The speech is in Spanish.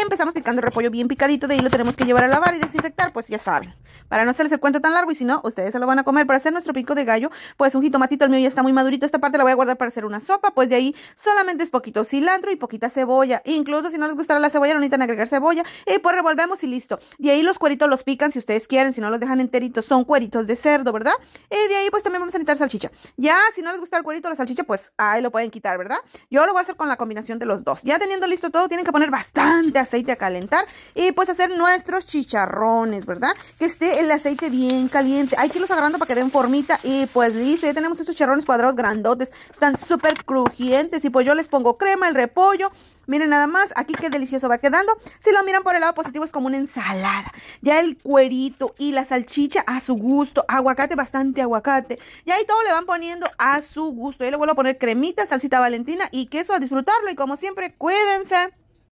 empezamos picando el repollo bien picadito, de ahí lo tenemos que llevar a lavar y desinfectar, pues ya saben. Para no hacerles el cuento tan largo y si no, ustedes se lo van a comer. Para hacer nuestro pico de gallo, pues un jitomatito, el mío ya está muy madurito, esta parte la voy a guardar para hacer una sopa, pues de ahí solamente es poquito cilantro y poquita cebolla. Incluso si no les gustara la cebolla, no necesitan agregar cebolla y pues revolvemos y listo. De ahí los cueritos los pican si ustedes quieren, si no los dejan enteritos, son cueritos de cerdo, ¿verdad? Y de ahí pues también vamos a necesitar salchicha. Ya, si no les gusta el cuerito, la salchicha, pues ahí lo pueden quitar, ¿verdad? Yo lo voy a hacer con la combinación de los dos. Ya teniendo listo todo, tienen que poner bastante aceite a calentar y pues hacer nuestros chicharrones, ¿verdad? Que esté el aceite bien caliente. Hay que los agarrando para que den formita y pues listo, ya tenemos esos chicharrones cuadrados grandotes. Están súper crujientes y pues yo les pongo crema, el repollo, Miren nada más, aquí qué delicioso va quedando. Si lo miran por el lado positivo es como una ensalada. Ya el cuerito y la salchicha a su gusto. Aguacate, bastante aguacate. Y ahí todo le van poniendo a su gusto. Yo le vuelvo a poner cremita, salsita valentina y queso a disfrutarlo. Y como siempre, cuídense.